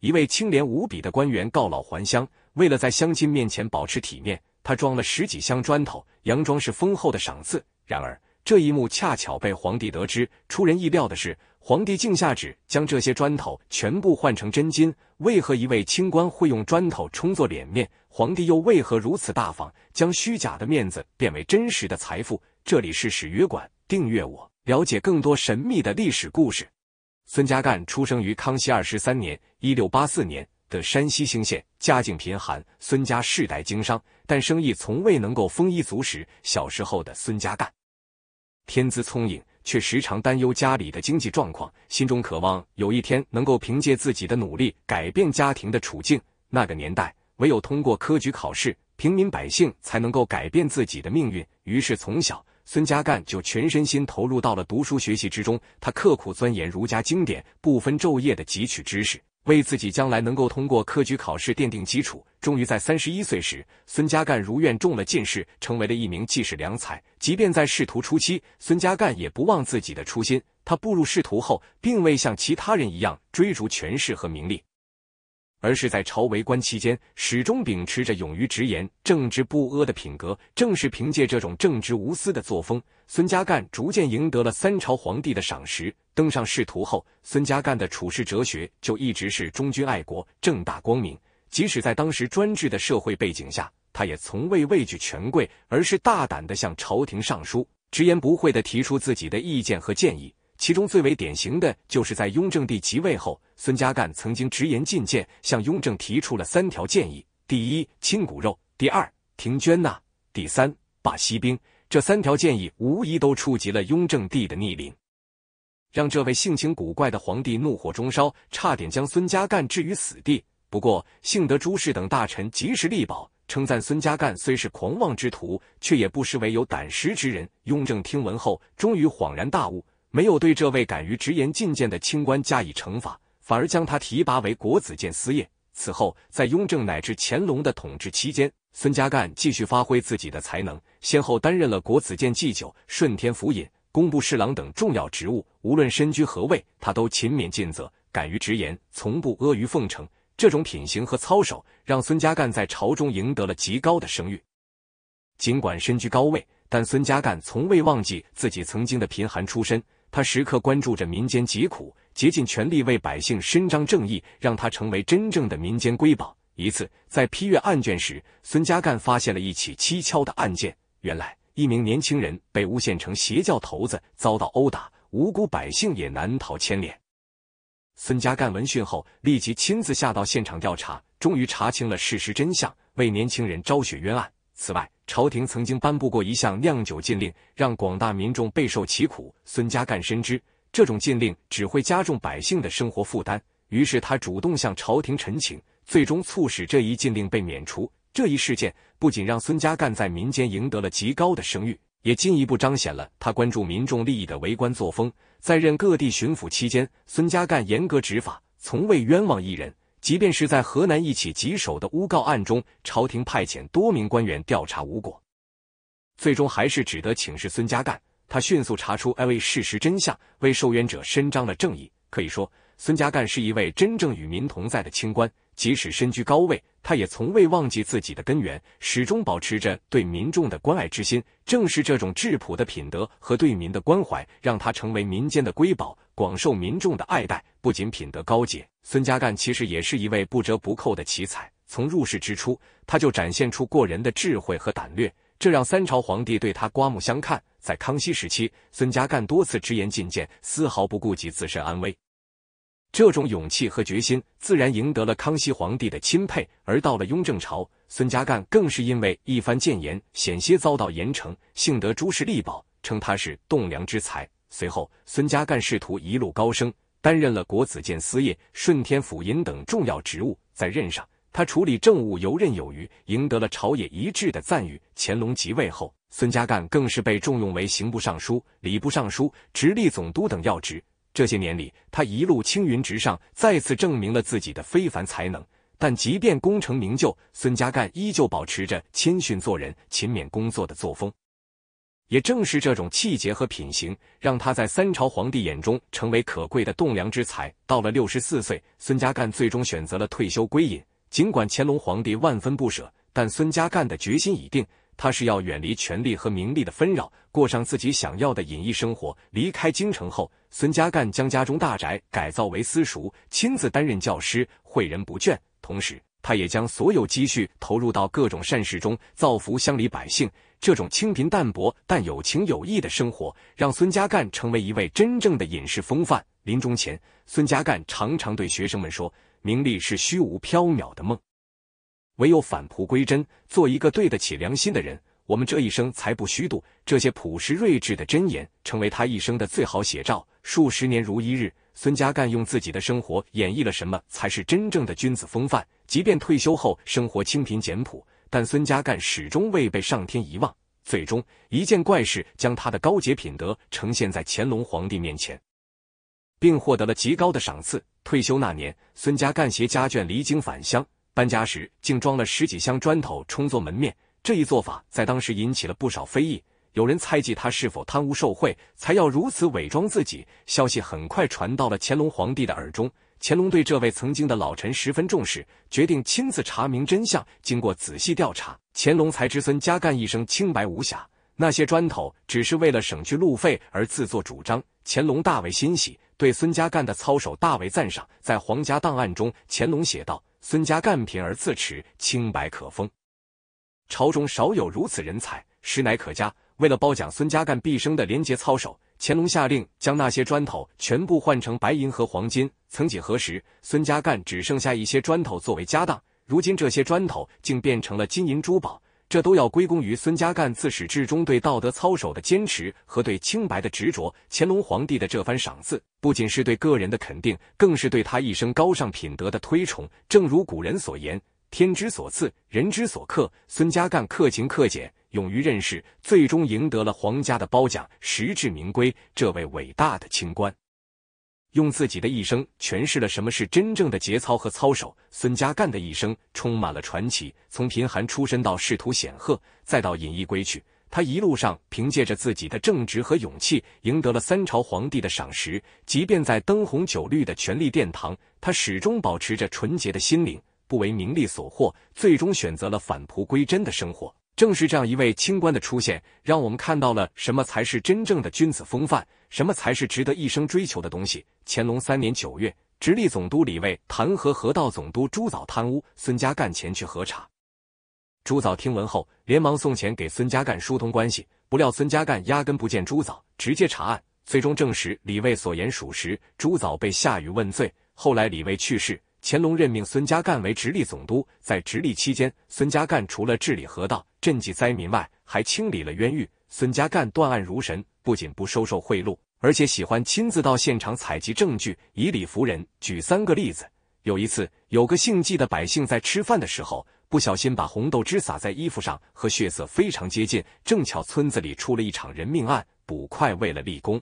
一位清廉无比的官员告老还乡，为了在乡亲面前保持体面，他装了十几箱砖头，佯装是丰厚的赏赐。然而，这一幕恰巧被皇帝得知。出人意料的是，皇帝竟下旨将这些砖头全部换成真金。为何一位清官会用砖头充作脸面？皇帝又为何如此大方，将虚假的面子变为真实的财富？这里是史约馆，订阅我，了解更多神秘的历史故事。孙家淦出生于康熙二十三年（一六八四年）的山西兴县，家境贫寒。孙家世代经商，但生意从未能够丰衣足食。小时候的孙家淦，天资聪颖，却时常担忧家里的经济状况，心中渴望有一天能够凭借自己的努力改变家庭的处境。那个年代，唯有通过科举考试，平民百姓才能够改变自己的命运。于是，从小。孙家淦就全身心投入到了读书学习之中，他刻苦钻研儒家经典，不分昼夜的汲取知识，为自己将来能够通过科举考试奠定基础。终于在三十一岁时，孙家淦如愿中了进士，成为了一名进士良才。即便在仕途初期，孙家淦也不忘自己的初心。他步入仕途后，并未像其他人一样追逐权势和名利。而是在朝为官期间，始终秉持着勇于直言、正直不阿的品格。正是凭借这种正直无私的作风，孙家淦逐渐赢得了三朝皇帝的赏识。登上仕途后，孙家淦的处世哲学就一直是忠君爱国、正大光明。即使在当时专制的社会背景下，他也从未畏惧权贵，而是大胆地向朝廷上书，直言不讳地提出自己的意见和建议。其中最为典型的就是在雍正帝即位后，孙家淦曾经直言进谏，向雍正提出了三条建议：第一，亲骨肉；第二，停捐纳；第三，罢西兵。这三条建议无疑都触及了雍正帝的逆鳞，让这位性情古怪的皇帝怒火中烧，差点将孙家淦置于死地。不过，幸得朱氏等大臣及时力保，称赞孙家淦虽是狂妄之徒，却也不失为有胆识之人。雍正听闻后，终于恍然大悟。没有对这位敢于直言进谏的清官加以惩罚，反而将他提拔为国子监司业。此后，在雍正乃至乾隆的统治期间，孙家淦继续发挥自己的才能，先后担任了国子监祭酒、顺天府尹、工部侍郎等重要职务。无论身居何位，他都勤勉尽责，敢于直言，从不阿谀奉承。这种品行和操守，让孙家淦在朝中赢得了极高的声誉。尽管身居高位，但孙家淦从未忘记自己曾经的贫寒出身。他时刻关注着民间疾苦，竭尽全力为百姓伸张正义，让他成为真正的民间瑰宝。一次，在批阅案卷时，孙家淦发现了一起蹊跷的案件。原来，一名年轻人被诬陷成邪教头子，遭到殴打，无辜百姓也难逃牵连。孙家淦闻讯后，立即亲自下到现场调查，终于查清了事实真相，为年轻人昭雪冤案。此外，朝廷曾经颁布过一项酿酒禁令，让广大民众备受其苦。孙家淦深知这种禁令只会加重百姓的生活负担，于是他主动向朝廷陈情，最终促使这一禁令被免除。这一事件不仅让孙家淦在民间赢得了极高的声誉，也进一步彰显了他关注民众利益的为官作风。在任各地巡抚期间，孙家淦严格执法，从未冤枉一人。即便是在河南一起棘手的诬告案中，朝廷派遣多名官员调查无果，最终还是只得请示孙家淦。他迅速查出案位事实真相，为受冤者伸张了正义。可以说，孙家淦是一位真正与民同在的清官。即使身居高位，他也从未忘记自己的根源，始终保持着对民众的关爱之心。正是这种质朴的品德和对民的关怀，让他成为民间的瑰宝，广受民众的爱戴。不仅品德高洁，孙家淦其实也是一位不折不扣的奇才。从入世之初，他就展现出过人的智慧和胆略，这让三朝皇帝对他刮目相看。在康熙时期，孙家淦多次直言进谏，丝毫不顾及自身安危。这种勇气和决心，自然赢得了康熙皇帝的钦佩。而到了雍正朝，孙家淦更是因为一番谏言，险些遭到严惩，幸得朱氏力保，称他是栋梁之才。随后，孙家淦仕途一路高升，担任了国子监司业、顺天府尹等重要职务。在任上，他处理政务游刃有余，赢得了朝野一致的赞誉。乾隆即位后，孙家淦更是被重用为刑部尚书、礼部尚书、直隶总督等要职。这些年里，他一路青云直上，再次证明了自己的非凡才能。但即便功成名就，孙家淦依旧保持着谦逊做人、勤勉工作的作风。也正是这种气节和品行，让他在三朝皇帝眼中成为可贵的栋梁之才。到了六十四岁，孙家淦最终选择了退休归隐。尽管乾隆皇帝万分不舍，但孙家淦的决心已定。他是要远离权力和名利的纷扰，过上自己想要的隐逸生活。离开京城后，孙家淦将家中大宅改造为私塾，亲自担任教师，诲人不倦。同时，他也将所有积蓄投入到各种善事中，造福乡里百姓。这种清贫淡薄但有情有义的生活，让孙家淦成为一位真正的隐士风范。临终前，孙家淦常常对学生们说：“名利是虚无缥缈的梦。”唯有返璞归真，做一个对得起良心的人，我们这一生才不虚度。这些朴实睿智的箴言，成为他一生的最好写照。数十年如一日，孙家淦用自己的生活演绎了什么才是真正的君子风范。即便退休后生活清贫简朴，但孙家淦始终未被上天遗忘。最终，一件怪事将他的高洁品德呈现在乾隆皇帝面前，并获得了极高的赏赐。退休那年，孙家淦携家眷离京返乡。搬家时竟装了十几箱砖头充作门面，这一做法在当时引起了不少非议。有人猜忌他是否贪污受贿，才要如此伪装自己。消息很快传到了乾隆皇帝的耳中，乾隆对这位曾经的老臣十分重视，决定亲自查明真相。经过仔细调查，乾隆才知孙家淦一生清白无瑕，那些砖头只是为了省去路费而自作主张。乾隆大为欣喜，对孙家淦的操守大为赞赏。在皇家档案中，乾隆写道。孙家干贫而自持，清白可封。朝中少有如此人才，实乃可嘉。为了褒奖孙家干毕生的廉洁操守，乾隆下令将那些砖头全部换成白银和黄金。曾几何时，孙家干只剩下一些砖头作为家当，如今这些砖头竟变成了金银珠宝。这都要归功于孙家淦自始至终对道德操守的坚持和对清白的执着。乾隆皇帝的这番赏赐，不仅是对个人的肯定，更是对他一生高尚品德的推崇。正如古人所言：“天之所赐，人之所克。”孙家淦克勤克俭，勇于任事，最终赢得了皇家的褒奖，实至名归。这位伟大的清官。用自己的一生诠释了什么是真正的节操和操守。孙家淦的一生充满了传奇，从贫寒出身到仕途显赫，再到隐逸归去，他一路上凭借着自己的正直和勇气，赢得了三朝皇帝的赏识。即便在灯红酒绿的权力殿堂，他始终保持着纯洁的心灵，不为名利所惑，最终选择了返璞归真的生活。正是这样一位清官的出现，让我们看到了什么才是真正的君子风范，什么才是值得一生追求的东西。乾隆三年九月，直隶总督李卫弹劾河道总督朱藻贪污，孙家淦前去核查。朱藻听闻后，连忙送钱给孙家淦疏通关系。不料孙家淦压根不见朱藻，直接查案，最终证实李卫所言属实，朱藻被下狱问罪。后来李卫去世，乾隆任命孙家淦为直隶总督。在直隶期间，孙家淦除了治理河道，赈济灾民外，还清理了冤狱。孙家淦断案如神，不仅不收受贿赂，而且喜欢亲自到现场采集证据，以理服人。举三个例子：有一次，有个姓季的百姓在吃饭的时候，不小心把红豆汁洒在衣服上，和血色非常接近。正巧村子里出了一场人命案，捕快为了立功，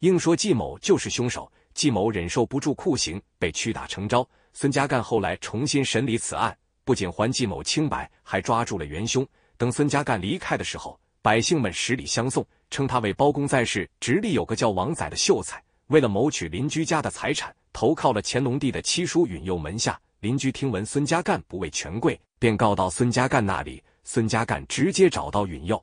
硬说季某就是凶手。季某忍受不住酷刑，被屈打成招。孙家淦后来重新审理此案。不仅还季某清白，还抓住了元凶。等孙家干离开的时候，百姓们十里相送，称他为包公在世。直隶有个叫王仔的秀才，为了谋取邻居家的财产，投靠了乾隆帝的七叔允佑门下。邻居听闻孙家干不畏权贵，便告到孙家干那里。孙家干直接找到允佑，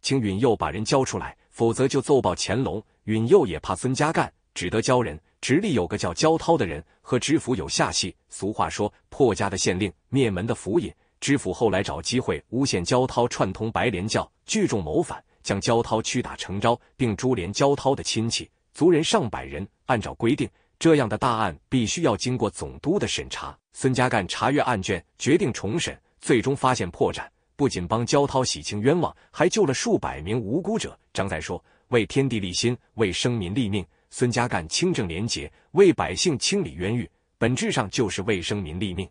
请允佑把人交出来，否则就奏报乾隆。允佑也怕孙家干，只得交人。直隶有个叫焦涛的人，和知府有下戏。俗话说，破家的县令，灭门的府尹。知府后来找机会诬陷焦涛串通白莲教聚众谋反，将焦涛屈打成招，并株连焦涛的亲戚族人上百人。按照规定，这样的大案必须要经过总督的审查。孙家淦查阅案卷，决定重审，最终发现破绽，不仅帮焦涛洗清冤枉，还救了数百名无辜者。张载说：“为天地立心，为生民立命。”孙家淦清正廉洁，为百姓清理冤狱，本质上就是为生民立命。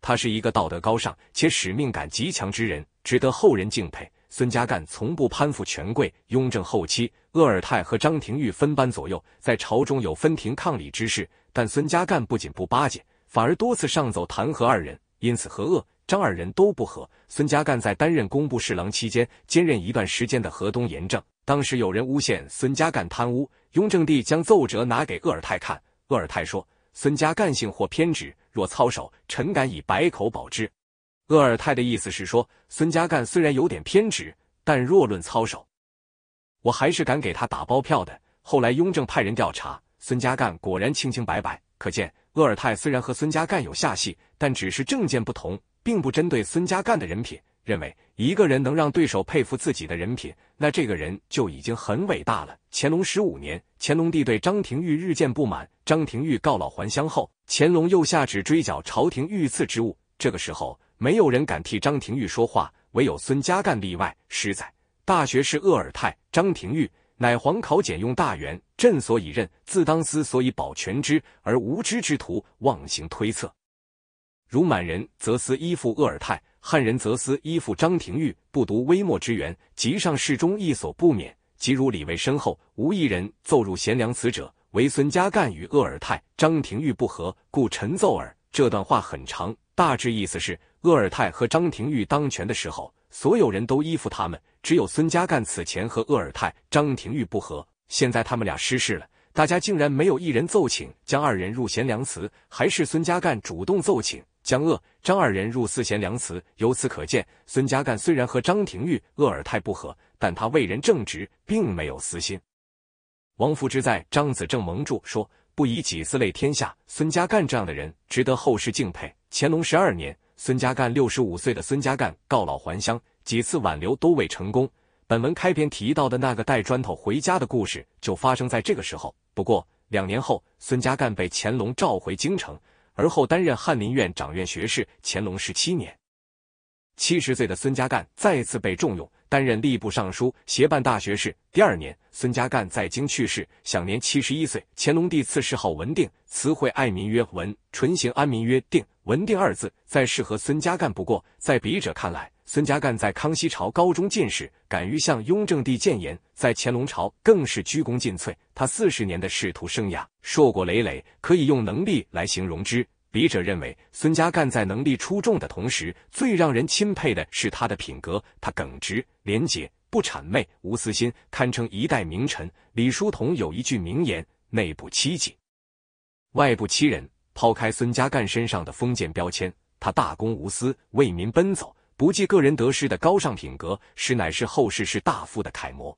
他是一个道德高尚且使命感极强之人，值得后人敬佩。孙家淦从不攀附权贵。雍正后期，鄂尔泰和张廷玉分班左右，在朝中有分庭抗礼之势，但孙家淦不仅不巴结，反而多次上奏弹劾二人，因此和鄂、张二人都不和。孙家淦在担任工部侍郎期间，兼任一段时间的河东严政。当时有人诬陷孙家淦贪污，雍正帝将奏折拿给鄂尔泰看。鄂尔泰说：“孙家淦性或偏执，若操守，臣敢以百口保之。”鄂尔泰的意思是说，孙家淦虽然有点偏执，但若论操守，我还是敢给他打包票的。后来雍正派人调查，孙家淦果然清清白白。可见，鄂尔泰虽然和孙家淦有下戏，但只是政见不同，并不针对孙家淦的人品。认为一个人能让对手佩服自己的人品，那这个人就已经很伟大了。乾隆十五年，乾隆帝对张廷玉日渐不满。张廷玉告老还乡后，乾隆又下旨追缴朝廷御赐之物。这个时候，没有人敢替张廷玉说话，唯有孙家淦例外。十载，大学士鄂尔泰，张廷玉乃皇考俭用大员，朕所以任，自当思所以保全之，而无知之徒妄行推测，如满人则思依附鄂尔泰。汉人则思依附张廷玉，不独微末之源，及上世中亦所不免。即如李卫身后，无一人奏入贤良祠者，唯孙家淦与鄂尔泰、张廷玉不和，故陈奏尔。这段话很长，大致意思是：鄂尔泰和张廷玉当权的时候，所有人都依附他们，只有孙家淦此前和鄂尔泰、张廷玉不和，现在他们俩失势了，大家竟然没有一人奏请将二人入贤良祠，还是孙家淦主动奏请。江鄂张二人入四贤良祠，由此可见，孙家淦虽然和张廷玉、鄂尔泰不和，但他为人正直，并没有私心。王夫之在张子正蒙住说：“不以己私累天下。”孙家淦这样的人，值得后世敬佩。乾隆十二年，孙家淦六十五岁的孙家淦告老还乡，几次挽留都未成功。本文开篇提到的那个带砖头回家的故事，就发生在这个时候。不过两年后，孙家淦被乾隆召回京城。而后担任翰林院掌院学士。乾隆十七年，七十岁的孙家淦再次被重用，担任吏部尚书、协办大学士。第二年，孙家淦在京去世，享年七十一岁。乾隆帝赐谥号“文定”，词汇爱民曰“文”，淳行安民曰“定”。文定二字再适合孙家淦不过，在笔者看来。孙家淦在康熙朝高中进士，敢于向雍正帝谏言；在乾隆朝更是鞠躬尽瘁。他四十年的仕途生涯，硕果累累，可以用能力来形容之。笔者认为，孙家淦在能力出众的同时，最让人钦佩的是他的品格。他耿直廉洁，不谄媚，无私心，堪称一代名臣。李叔同有一句名言：“内部欺己，外部欺人。”抛开孙家淦身上的封建标签，他大公无私，为民奔走。不计个人得失的高尚品格，实乃是后世士大夫的楷模。